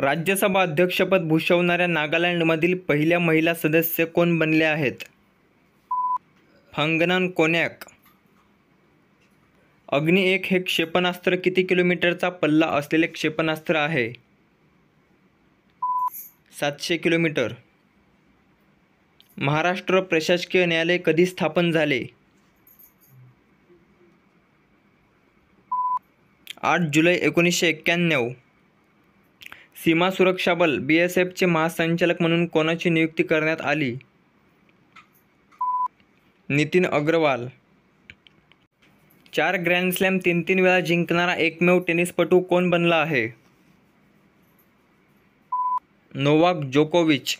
राज्यसभा अध्यक्षपद भूषवणाऱ्या नागालँडमधील पहिल्या महिला सदस्य कोण बनले आहेत फंगनान कोन्याक अग्नि एक हे क्षेपणास्त्र किती किलोमीटरचा पल्ला असलेले क्षेपणास्त्र आहे सातशे किलोमीटर महाराष्ट्र प्रशासकीय न्यायालय कधी स्थापन झाले आठ जुलै एकोणीसशे एक्क्याण्णव सीमा सुरक्षा बल बी एस एफचे महासंचालक म्हणून कोणाची नियुक्ती करण्यात आली नितीन अग्रवाल चार ग्रँडस्लॅम तीन तीन वेळा जिंकणारा एकमेव टेनिसपटू कोण बनला आहे नोवाक जोकोविच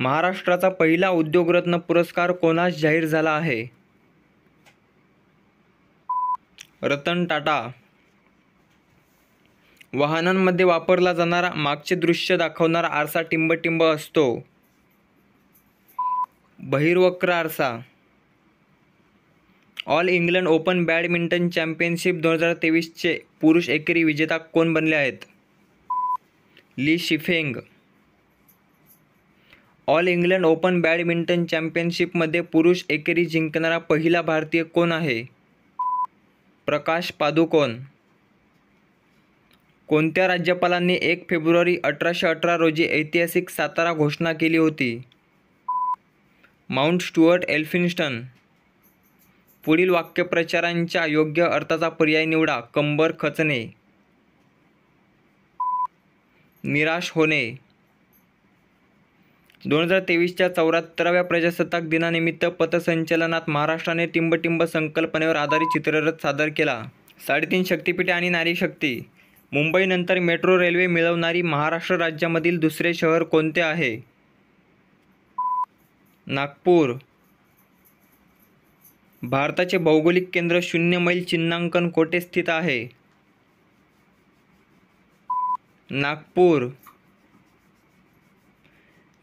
महाराष्ट्राचा पहिला उद्योगरत्न पुरस्कार कोणास जाहीर झाला आहे रतन टाटा वाहनांमध्ये वापरला जाणारा मागचे दृश्य दाखवणारा आरसा टिंबटिंब असतो बहिर्वक्र आरसा all England open badminton championship दोन हजार तेवीसचे पुरुष एकेरी विजेता कोण बनले आहेत Li Shifeng all England open badminton चॅम्पियनशिपमध्ये पुरुष एकेरी जिंकणारा पहिला भारतीय कोण आहे प्रकाश पादुकोण कोणत्या राज्यपालांनी एक फेब्रुवारी अठराशे अठरा रोजी ऐतिहासिक सातारा घोषणा केली होती माउंट स्टुअर्ट एल्फिन्स्टन पुढील वाक्यप्रचारांच्या योग्य अर्थाचा पर्याय निवडा कंबर खचणे निराश होणे दोन हजार तेवीसच्या चौऱ्याहत्तराव्या प्रजासत्ताक दिनानिमित्त पथसंचलनात महाराष्ट्राने टिंबटिंब संकल्पनेवर आधारित चित्ररथ सादर केला साडेतीन शक्तिपीठे आणि नारी शक्ती मुंबईनंतर मेट्रो रेल्वे मिळवणारी महाराष्ट्र राज्यामधील दुसरे शहर कोणते आहे नागपूर भारताचे भौगोलिक केंद्र शून्य मैल चिन्हांकन कोठे स्थित आहे नागपूर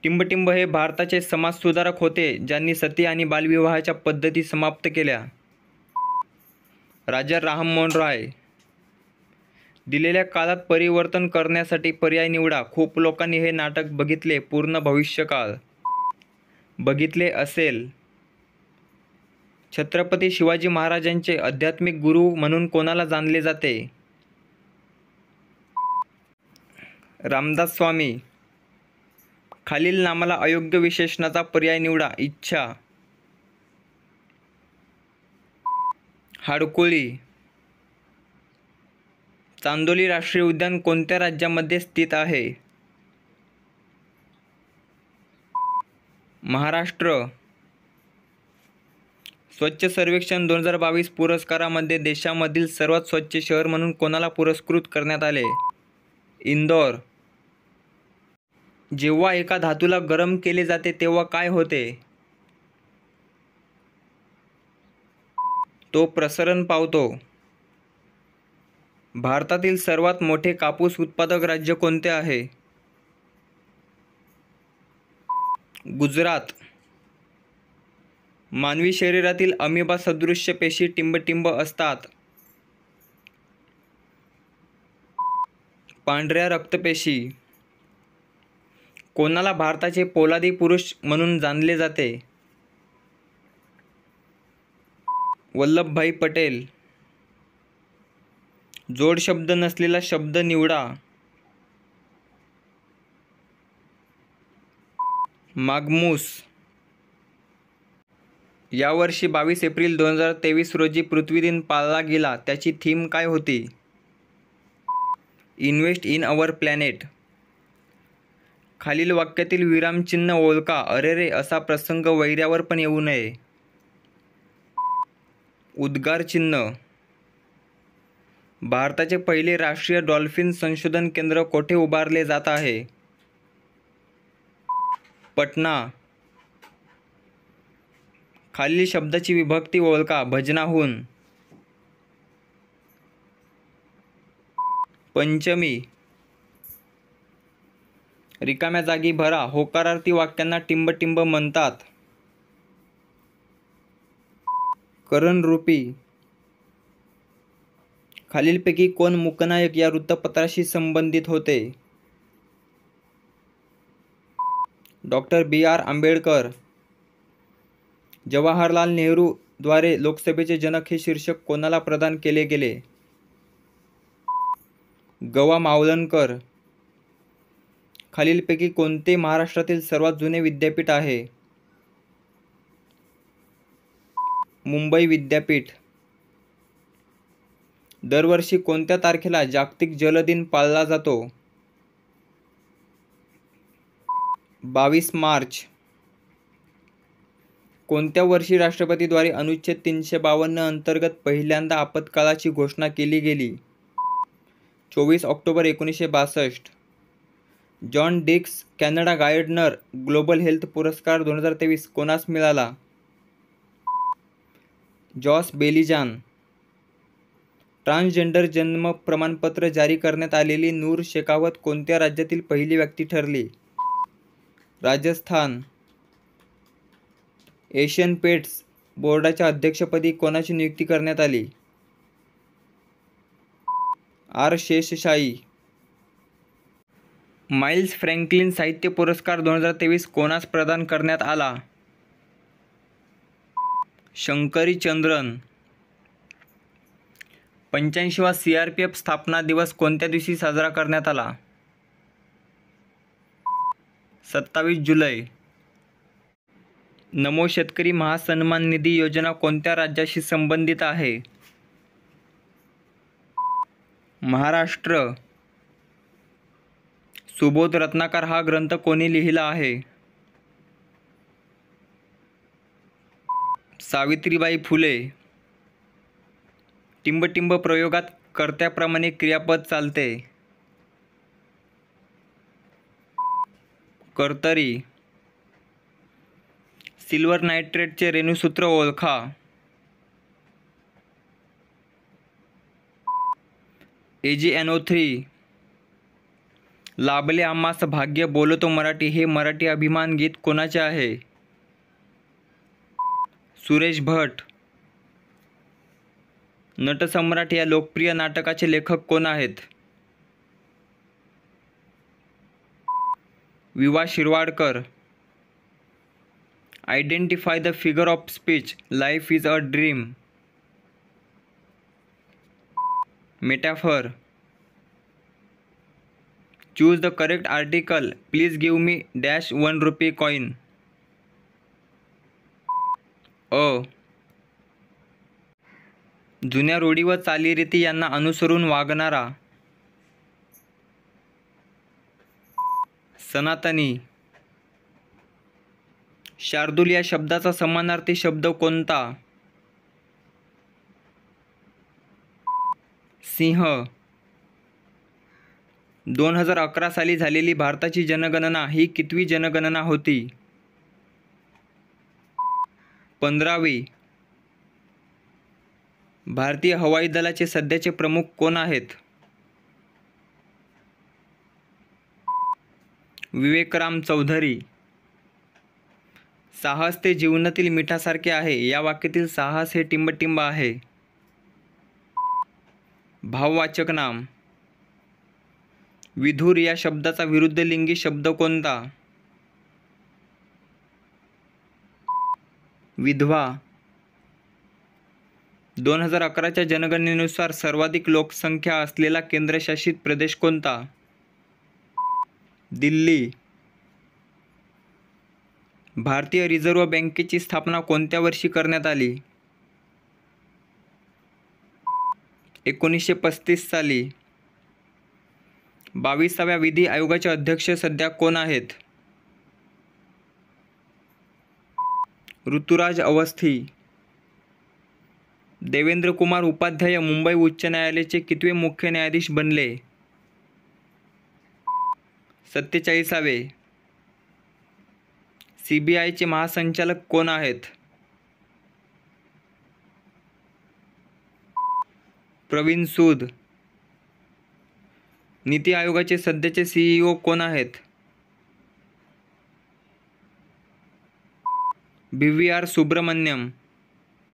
टिंबटिंब हे भारताचे समाजसुधारक होते ज्यांनी सती आणि बालविवाहाच्या पद्धती समाप्त केल्या राजा राममोहन राय दिलेल्या काळात परिवर्तन करण्यासाठी पर्याय निवडा खूप लोकांनी हे नाटक बघितले पूर्ण भविष्यकाळ बघितले असेल छत्रपती शिवाजी महाराजांचे आध्यात्मिक गुरु म्हणून कोणाला जाणले जाते रामदास स्वामी खालील नामाला अयोग्य विशेषणाचा पर्याय निवडा इच्छा हाडकोळी चांदोली राष्ट्रीय उद्यान कोणत्या राज्यामध्ये स्थित आहे महाराष्ट्र स्वच्छ सर्वेक्षण दोन हजार बावीस पुरस्कारामध्ये देशामधील सर्वात स्वच्छ शहर म्हणून कोणाला पुरस्कृत करण्यात आले इंदोर जेव्हा एका धातूला गरम केले जाते तेव्हा काय होते तो प्रसरण पावतो भारतातील सर्वात मोठे कापूस उत्पादक राज्य कोणते आहे गुजरात मानवी शरीरातील अमिबा सदृश्य पेशी टिंबटिंब असतात पांढऱ्या रक्तपेशी कोणाला भारताचे पोलादी पुरुष म्हणून जाणले जाते वल्लभभाई पटेल जोड शब्द नसलेला शब्द निवडा मागमूस यावर्षी बावीस एप्रिल दोन हजार तेवीस रोजी पृथ्वी दिन पाळला गेला त्याची थीम काय होती इन्व्हेस्ट इन अवर प्लॅनेट खालील वाक्यातील विरामचिन्ह ओळखा अरे रे असा प्रसंग वैऱ्यावर पण येऊ नये उद्गार चिन्ह भारताचे पहिले राष्ट्रीय डॉल्फिन संशोधन केंद्र कोठे उभारले जात आहे पटना खाली शब्दाची विभक्ती ओळखा भजनाहून पंचमी रिकाम्या जागी भरा होकारार्थी वाक्यांना टिंबटिंब म्हणतात करणरूपी खालीलपैकी कोण मुकनायक या वृत्तपत्राशी संबंधित होते doctor B R Ambedkar Jawaharlal नेहरूद्वारे लोकसभेचे जनक हे शीर्षक कोणाला प्रदान केले गेले गवा मावलनकर खालीलपैकी कोणते महाराष्ट्रातील सर्वात जुने विद्यापीठ आहे मुंबई विद्यापीठ दरवर्षी कोणत्या तारखेला जागतिक जल दिन पाळला जातो बावीस मार्च कोणत्या वर्षी राष्ट्रपतीद्वारे अनुच्छेद तीनशे बावन्न अंतर्गत पहिल्यांदा आपत्कालाची घोषणा केली गेली चोवीस ऑक्टोबर एकोणीसशे बासष्ट जॉन डिक्स कॅनडा गायडनर ग्लोबल हेल्थ पुरस्कार दोन हजार तेवीस कोणास मिळाला जॉस बेलिजान ट्रान्सजेंडर जन्म प्रमाणपत्र जारी करण्यात आलेली नूर शेखावत कोणत्या राज्यातील पहिली व्यक्ती ठरली राजस्थान एशियन पेट्स बोर्डाच्या अध्यक्षपदी कोणाची नियुक्ती करण्यात आली आर शेषशाही माइल्स फ्रँकलिन साहित्य पुरस्कार दोन हजार तेवीस कोणास प्रदान करण्यात आला शंकरी चंद्रन पंच्याऐंशीवा सी आर पी एफ स्थापना दिवस कोणत्या दिवशी साजरा करण्यात आला सत्तावीस जुलै नमो शेतकरी महासन्मान निधी योजना कोणत्या राज्याशी संबंधित आहे महाराष्ट्र सुबोध रत्नाकर हा ग्रंथ कोणी लिहिला आहे सावित्रीबाई फुले टिंबटिंब प्रयोगात कर्त्याप्रमाणे क्रियापद चालते कर्तरी सिल्वर नायट्रेटचे रेणूसूत्र ओळखा एजी एन ओ थ्री लाभले आम्हा भाग्य बोलतो मराठी हे मराठी अभिमान गीत कोणाचे आहे सुरेश भट नटसम्राट या लोकप्रिय नाटकाचे लेखक कोण आहेत विवा Shirwadkar identify the figure of speech life is a dream metaphor choose the correct article please give me dash one rupee coin अ जुन्या रूढी व चालीरीती यांना अनुसरून वागणारा सनातनी शार्दूल या शब्दाचा समानार्थी शब्द कोणता सिंह दोन हजार अकरा साली झालेली भारताची जनगणना ही कितवी जनगणना होती पंधरावी भारतीय हवाई दलाचे सध्याचे प्रमुख कोण आहेत विवेकराम चौधरी साहस ते जीवनातील मिठासारखे आहे या वाक्यातील साहस हे टिंबटिंब आहे भाववाचक नाम विधूर या शब्दाचा विरुद्ध लिंगी शब्द कोणता विधवा दोन हजार अकराच्या जनगणनेनुसार सर्वाधिक लोकसंख्या असलेला केंद्रशासित प्रदेश कोणता दिल्ली भारतीय रिझर्व्ह बँकेची स्थापना कोणत्या वर्षी करण्यात आली एकोणीसशे पस्तीस साली बावीसाव्या विधी आयोगाचे अध्यक्ष सध्या कोण आहेत ऋतुराज अवस्थी देवेंद्र कुमार उपाध्याय मुंबई उच्च न्यायालयाचे कितवे मुख्य न्यायाधीश बनले सत्तेचाळीसावे सी बी आयचे महासंचालक कोण आहेत प्रवीण सूद नीती आयोगाचे सध्याचे सीईओ कोण आहेत बी व्ही आर सुब्रमण्यम